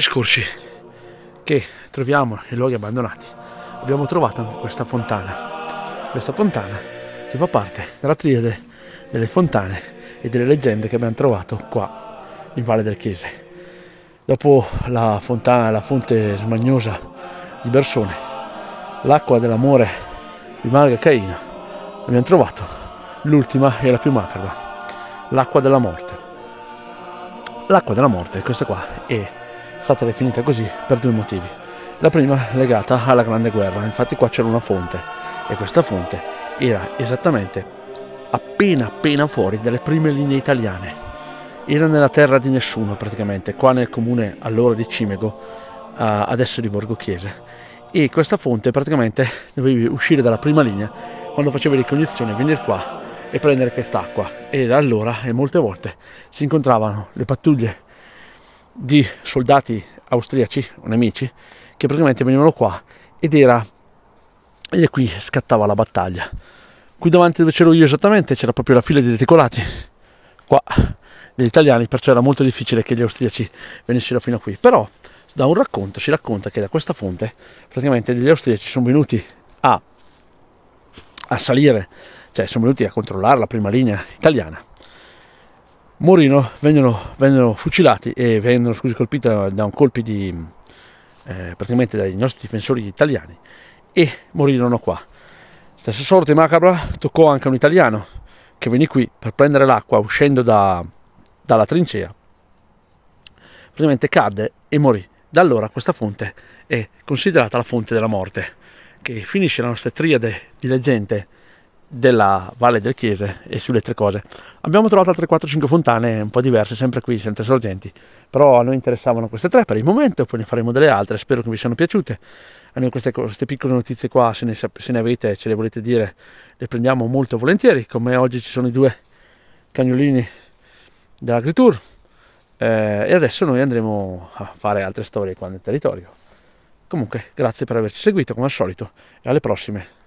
scorci che troviamo nei luoghi abbandonati abbiamo trovato questa fontana questa fontana che fa parte della triade delle fontane e delle leggende che abbiamo trovato qua in Valle del Chiese dopo la fontana la fonte smagnosa di Bersone l'acqua dell'amore di Marga Caina abbiamo trovato l'ultima e la più macabra l'acqua della morte l'acqua della morte questa qua è stata definita così per due motivi. La prima legata alla Grande Guerra, infatti qua c'era una fonte e questa fonte era esattamente appena appena fuori dalle prime linee italiane. Era nella terra di nessuno praticamente, qua nel comune allora di Cimego, adesso di Borgo Chiese. E questa fonte praticamente dovevi uscire dalla prima linea quando facevi ricognizione, venire qua e prendere quest'acqua. E da allora e molte volte si incontravano le pattuglie di soldati austriaci o nemici che praticamente venivano qua ed era e qui scattava la battaglia qui davanti dove c'ero io esattamente c'era proprio la fila di reticolati qua degli italiani perciò era molto difficile che gli austriaci venissero fino a qui però da un racconto si racconta che da questa fonte praticamente degli austriaci sono venuti a, a salire cioè sono venuti a controllare la prima linea italiana morirono, vennero, fucilati e vennero scusi, colpiti da un colpi di, eh, praticamente dai nostri difensori italiani e morirono qua. Stessa sorte macabra toccò anche un italiano che venì qui per prendere l'acqua uscendo da, dalla trincea. Praticamente cadde e morì. Da allora questa fonte è considerata la fonte della morte, che finisce la nostra triade di leggente della Valle del Chiese e sulle tre cose. Abbiamo trovato altre 4-5 fontane un po' diverse, sempre qui, sempre sorgenti, però a noi interessavano queste tre per il momento, poi ne faremo delle altre, spero che vi siano piaciute. Almeno queste, queste piccole notizie qua, se ne, se ne avete, ce le volete dire, le prendiamo molto volentieri, come oggi ci sono i due cagnolini dell'Agritur eh, e adesso noi andremo a fare altre storie qua nel territorio. Comunque, grazie per averci seguito come al solito e alle prossime.